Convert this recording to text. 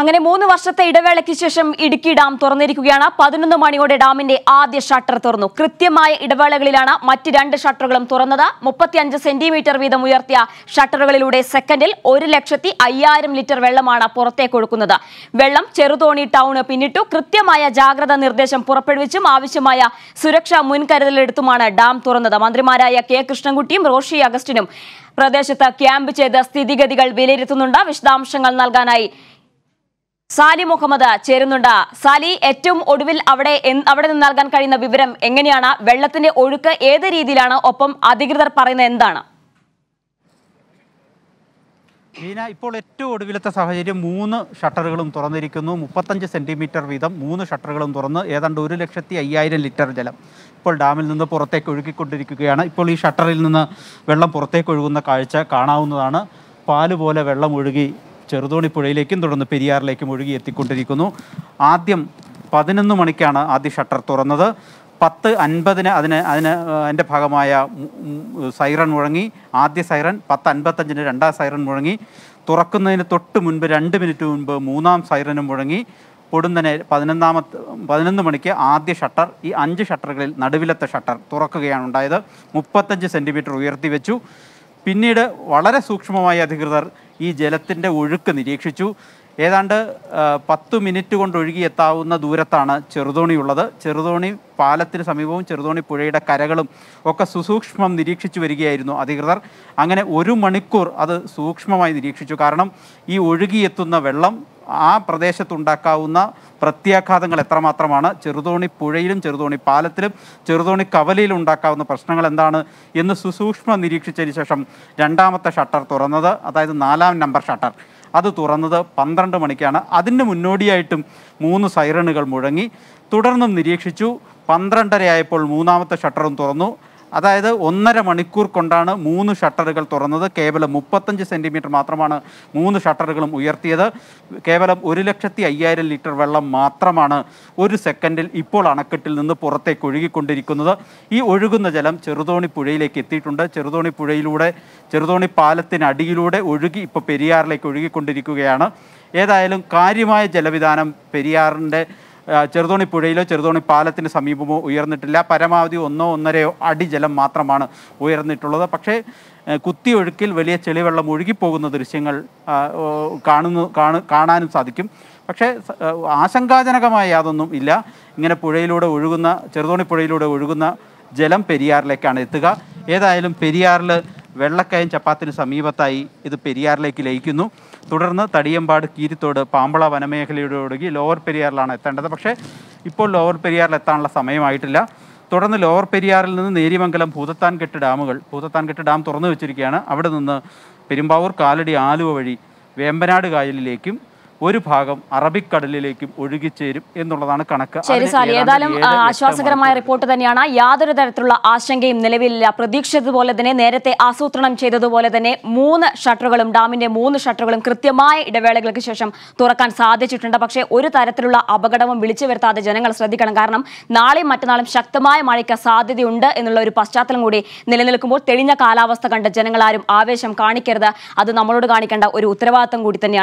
അങ്ങനെ മൂന്ന് വർഷത്തെ ഇടവേളയ്ക്ക് ശേഷം ഇടുക്കി ഡാം തുറന്നിരിക്കുകയാണ് പതിനൊന്ന് മണിയോടെ ഡാമിന്റെ ആദ്യ ഷട്ടർ തുറന്നു കൃത്യമായ ഇടവേളകളിലാണ് മറ്റ് രണ്ട് ഷട്ടറുകളും തുറന്നത് മുപ്പത്തിയഞ്ച് സെന്റിമീറ്റർ വീതം ഉയർത്തിയ ഷട്ടറുകളിലൂടെ സെക്കൻഡിൽ ഒരു ലക്ഷത്തി അയ്യായിരം ലിറ്റർ വെള്ളമാണ് പുറത്തേക്ക് ഒഴുക്കുന്നത് വെള്ളം ചെറുതോണി ടൗണ് പിന്നിട്ടു കൃത്യമായ ജാഗ്രതാ നിർദ്ദേശം പുറപ്പെടുവിച്ചും ആവശ്യമായ സുരക്ഷാ മുൻകരുതലെടുത്തുമാണ് ഡാം തുറന്നത് മന്ത്രിമാരായ കെ കൃഷ്ണൻകുട്ടിയും റോഷി അഗസ്റ്റിനും പ്രദേശത്ത് ക്യാമ്പ് ചെയ്ത് സ്ഥിതിഗതികൾ വിലയിരുത്തുന്നുണ്ട് വിശദാംശങ്ങൾ നൽകാനായി സാലി മുഹമ്മദ് ചേരുന്നുണ്ട് സാലി ഏറ്റവും ഒടുവിൽ അവിടെ അവിടെ നിന്ന് നൽകാൻ കഴിയുന്ന വിവരം എങ്ങനെയാണ് വെള്ളത്തിന്റെ ഒഴുക്ക് ഏത് രീതിയിലാണ് ഒപ്പം അധികൃതർ പറയുന്നത് എന്താണ് മീന ഇപ്പോൾ ഏറ്റവും ഒടുവിലത്തെ സാഹചര്യം മൂന്ന് ഷട്ടറുകളും തുറന്നിരിക്കുന്നു മുപ്പത്തഞ്ച് സെൻറ്റിമീറ്റർ വീതം മൂന്ന് ഷട്ടറുകളും തുറന്ന് ഏതാണ്ട് ഒരു ലക്ഷത്തി അയ്യായിരം ലിറ്റർ ജലം ഇപ്പോൾ ഡാമിൽ നിന്ന് പുറത്തേക്ക് ഒഴുകിക്കൊണ്ടിരിക്കുകയാണ് ഇപ്പോൾ ഈ ഷട്ടറിൽ നിന്ന് വെള്ളം പുറത്തേക്ക് ഒഴുകുന്ന കാഴ്ച കാണാവുന്നതാണ് പാല് പോലെ വെള്ളം ഒഴുകി ചെറുതോണി പുഴയിലേക്കും തുടർന്ന് പെരിയാറിലേക്കും ഒഴുകി എത്തിക്കൊണ്ടിരിക്കുന്നു ആദ്യം പതിനൊന്ന് മണിക്കാണ് ആദ്യ ഷട്ടർ തുറന്നത് പത്ത് അൻപതിന് അതിന് അതിന് അതിൻ്റെ ഭാഗമായ സൈറൺ മുഴങ്ങി ആദ്യ സൈറൺ പത്ത് അൻപത്തഞ്ചിന് രണ്ടാം സൈറൺ മുഴങ്ങി തുറക്കുന്നതിന് തൊട്ട് മുൻപ് രണ്ട് മിനിറ്റ് മുൻപ് മൂന്നാം സൈറനും മുഴങ്ങി പൊടുന്നനെ പതിനൊന്നാമത്തെ പതിനൊന്ന് മണിക്ക് ആദ്യ ഷട്ടർ ഈ അഞ്ച് ഷട്ടറുകളിൽ നടുവിലത്തെ ഷട്ടർ തുറക്കുകയാണ് ഉണ്ടായത് മുപ്പത്തഞ്ച് സെൻറ്റിമീറ്റർ ഉയർത്തി വെച്ചു പിന്നീട് വളരെ സൂക്ഷ്മമായി അധികൃതർ ഈ ജലത്തിൻ്റെ ഒഴുക്ക് നിരീക്ഷിച്ചു ഏതാണ്ട് പത്ത് മിനിറ്റ് കൊണ്ട് എത്താവുന്ന ദൂരത്താണ് ചെറുതോണിയുള്ളത് ചെറുതോണി പാലത്തിന് സമീപവും ചെറുതോണി പുഴയുടെ കരകളും ഒക്കെ സുസൂക്ഷ്മം നിരീക്ഷിച്ചു വരികയായിരുന്നു അധികൃതർ അങ്ങനെ ഒരു മണിക്കൂർ അത് സൂക്ഷ്മമായി നിരീക്ഷിച്ചു കാരണം ഈ ഒഴുകിയെത്തുന്ന വെള്ളം ആ പ്രദേശത്തുണ്ടാക്കാവുന്ന പ്രത്യാഘാതങ്ങൾ എത്രമാത്രമാണ് ചെറുതോണി പുഴയിലും ചെറുതോണി പാലത്തിലും ചെറുതോണി കവലയിലും ഉണ്ടാക്കാവുന്ന പ്രശ്നങ്ങൾ എന്താണ് എന്ന് സുസൂക്ഷ്മം നിരീക്ഷിച്ചതിന് ശേഷം രണ്ടാമത്തെ ഷട്ടർ തുറന്നത് അതായത് നാലാം നമ്പർ ഷട്ടർ അത് തുറന്നത് പന്ത്രണ്ട് മണിക്കാണ് അതിന് മുന്നോടിയായിട്ടും മൂന്ന് സൈറണുകൾ മുഴങ്ങി തുടർന്നും നിരീക്ഷിച്ചു പന്ത്രണ്ടരയായപ്പോൾ മൂന്നാമത്തെ ഷട്ടറും തുറന്നു അതായത് ഒന്നര മണിക്കൂർ കൊണ്ടാണ് മൂന്ന് ഷട്ടറുകൾ തുറന്നത് കേവലം മുപ്പത്തഞ്ച് സെൻറ്റിമീറ്റർ മാത്രമാണ് മൂന്ന് ഷട്ടറുകളും ഉയർത്തിയത് കേവലം ഒരു ലക്ഷത്തി അയ്യായിരം ലിറ്റർ വെള്ളം മാത്രമാണ് ഒരു സെക്കൻഡിൽ ഇപ്പോൾ അണക്കെട്ടിൽ നിന്ന് പുറത്തേക്ക് ഒഴുകിക്കൊണ്ടിരിക്കുന്നത് ഈ ഒഴുകുന്ന ജലം ചെറുതോണി പുഴയിലേക്ക് എത്തിയിട്ടുണ്ട് ചെറുതോണി പുഴയിലൂടെ ചെറുതോണി പാലത്തിനടിയിലൂടെ ഒഴുകി ഇപ്പോൾ പെരിയാറിലേക്ക് ഒഴുകിക്കൊണ്ടിരിക്കുകയാണ് ഏതായാലും കാര്യമായ ജലവിധാനം പെരിയാറിൻ്റെ ചെറുതോണി പുഴയിലോ ചെറുതോണി പാലത്തിന് സമീപമോ ഉയർന്നിട്ടില്ല പരമാവധി ഒന്നോ ഒന്നരയോ അടി ജലം മാത്രമാണ് ഉയർന്നിട്ടുള്ളത് പക്ഷേ കുത്തിയൊഴുക്കിൽ വലിയ ചെളിവെള്ളം ഒഴുകിപ്പോകുന്ന ദൃശ്യങ്ങൾ കാണുന്നു കാണാനും സാധിക്കും പക്ഷേ ആശങ്കാജനകമായ യാതൊന്നും ഇല്ല ഇങ്ങനെ പുഴയിലൂടെ ഒഴുകുന്ന ചെറുതോണി പുഴയിലൂടെ ഒഴുകുന്ന ജലം പെരിയാറിലേക്കാണ് എത്തുക ഏതായാലും പെരിയാറിൽ വെള്ളക്കയം ചപ്പാത്തിന് സമീപത്തായി ഇത് പെരിയാറിലേക്ക് ലയിക്കുന്നു തുടർന്ന് തടിയമ്പാട് കീരിത്തോട് പാമ്പള ഒഴുകി ലോവർ പെരിയാറിലാണ് എത്തേണ്ടത് പക്ഷേ ഇപ്പോൾ ലോവർ പെരിയാറിൽ എത്താനുള്ള സമയമായിട്ടില്ല തുടർന്ന് ലോവർ പെരിയാറിൽ നിന്ന് നേരിമംഗലം ഭൂതത്താൻകെട്ട് ഡാമുകൾ ഭൂതത്താൻകെട്ട് ഡാം തുറന്നു വെച്ചിരിക്കുകയാണ് അവിടെ നിന്ന് പെരുമ്പാവൂർ കാലടി ആലുവ വഴി വേമ്പനാട് കായലിലേക്കും ഒരു ഭാഗം അറബിക്കടലിലേക്കും ഒഴുകിച്ചേരും എന്നുള്ളതാണ് കണക്ക് ശരി സാർ ഏതായാലും ആശ്വാസകരമായ റിപ്പോർട്ട് തന്നെയാണ് യാതൊരു തരത്തിലുള്ള ആശങ്കയും നിലവിലില്ല പ്രതീക്ഷിച്ചതുപോലെ തന്നെ നേരത്തെ ആസൂത്രണം ചെയ്തതുപോലെ തന്നെ മൂന്ന് ഷട്ടറുകളും ഡാമിന്റെ മൂന്ന് ഷട്ടറുകളും കൃത്യമായ ഇടവേളകൾക്ക് ശേഷം തുറക്കാൻ സാധിച്ചിട്ടുണ്ട് പക്ഷേ ഒരു തരത്തിലുള്ള അപകടവും വിളിച്ചു വരുത്താതെ ജനങ്ങൾ ശ്രദ്ധിക്കണം കാരണം നാളെയും മറ്റന്നാളും ശക്തമായ മഴയ്ക്ക് സാധ്യതയുണ്ട് എന്നുള്ള ഒരു പശ്ചാത്തലം കൂടി നിലനിൽക്കുമ്പോൾ തെളിഞ്ഞ കാലാവസ്ഥ കണ്ട് ജനങ്ങൾ ആരും ആവേശം കാണിക്കരുത് അത് നമ്മളോട് കാണിക്കേണ്ട ഒരു ഉത്തരവാദിത്തം കൂടി തന്നെയാണ്